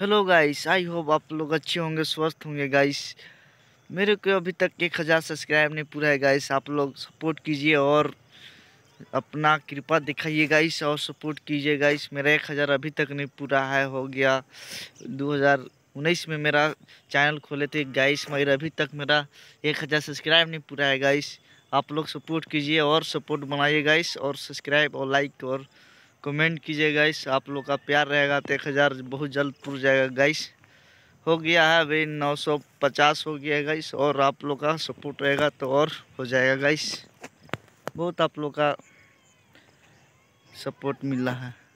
hello guys I hope आप लोग अच्छे होंगे स्वस्थ होंगे गाइस मेरे को अभी तक एक हज़ार सब्सक्राइब नहीं पूरा है गाइस आप लोग सपोर्ट कीजिए और अपना कृपा दिखाइए गाइस और सपोर्ट कीजिए गाइस मेरा एक हज़ार अभी तक नहीं पूरा है हो गया दो हज़ार उन्नीस में मेरा चैनल खोले थे गाइस मगर अभी तक मेरा एक हज़ार सब्सक्राइब नहीं पूरा है गाइस आप लोग सपोर्ट कीजिए और सपोर्ट बनाइए गाइस और सब्सक्राइब और लाइक और कमेंट कीजिए गाइस आप लोग का प्यार रहेगा तो एक हज़ार बहुत जल्द पुर जाएगा गाइस हो गया है अभी 950 हो गया है गाइस और आप लोग का सपोर्ट रहेगा तो और हो जाएगा गाइस बहुत आप लोग का सपोर्ट मिल रहा है